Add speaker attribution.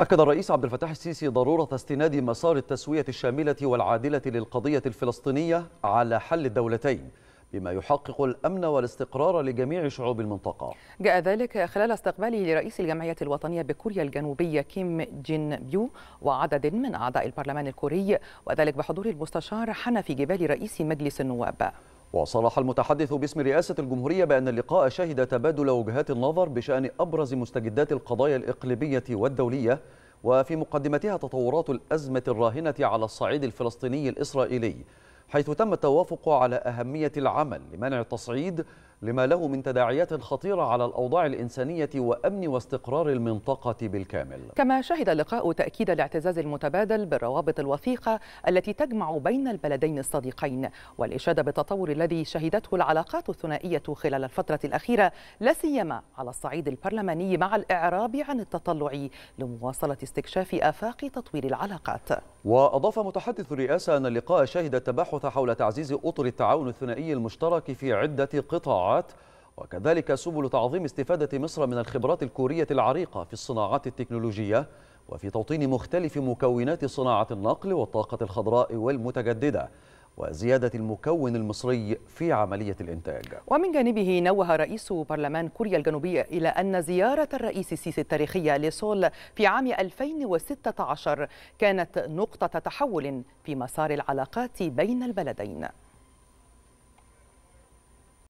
Speaker 1: أكد الرئيس عبد الفتاح السيسي ضرورة استناد مسار التسوية الشاملة والعادلة للقضية الفلسطينية على حل الدولتين بما يحقق الأمن والاستقرار لجميع شعوب المنطقة
Speaker 2: جاء ذلك خلال استقباله لرئيس الجمعية الوطنية بكوريا الجنوبية كيم جين بيو وعدد من أعضاء البرلمان الكوري وذلك بحضور المستشار حنفي جبال رئيس مجلس النواب
Speaker 1: وصرح المتحدث باسم رئاسة الجمهورية بأن اللقاء شهد تبادل وجهات النظر بشأن أبرز مستجدات القضايا الإقليمية والدولية وفي مقدمتها تطورات الأزمة الراهنة على الصعيد الفلسطيني الإسرائيلي حيث تم التوافق على أهمية العمل لمنع التصعيد لما له من تداعيات خطيرة على الأوضاع الإنسانية وأمن واستقرار المنطقة بالكامل
Speaker 2: كما شهد اللقاء تأكيد الاعتزاز المتبادل بالروابط الوثيقة التي تجمع بين البلدين الصديقين والإشادة بالتطور الذي شهدته العلاقات الثنائية خلال الفترة الأخيرة لاسيما على الصعيد البرلماني مع الإعراب عن التطلع لمواصلة استكشاف آفاق تطوير العلاقات
Speaker 1: وأضاف متحدث الرئاسة أن اللقاء شهد التباحث حول تعزيز أطر التعاون الثنائي المشترك في عدة قطاعات وكذلك سبل تعظيم استفادة مصر من الخبرات الكورية العريقة في الصناعات التكنولوجية وفي توطين مختلف مكونات صناعة النقل والطاقة الخضراء والمتجددة وزيادة المكون المصري في عملية الإنتاج
Speaker 2: ومن جانبه نوه رئيس برلمان كوريا الجنوبية إلى أن زيارة الرئيس السيسي التاريخية لسول في عام 2016 كانت نقطة تحول في مسار العلاقات بين البلدين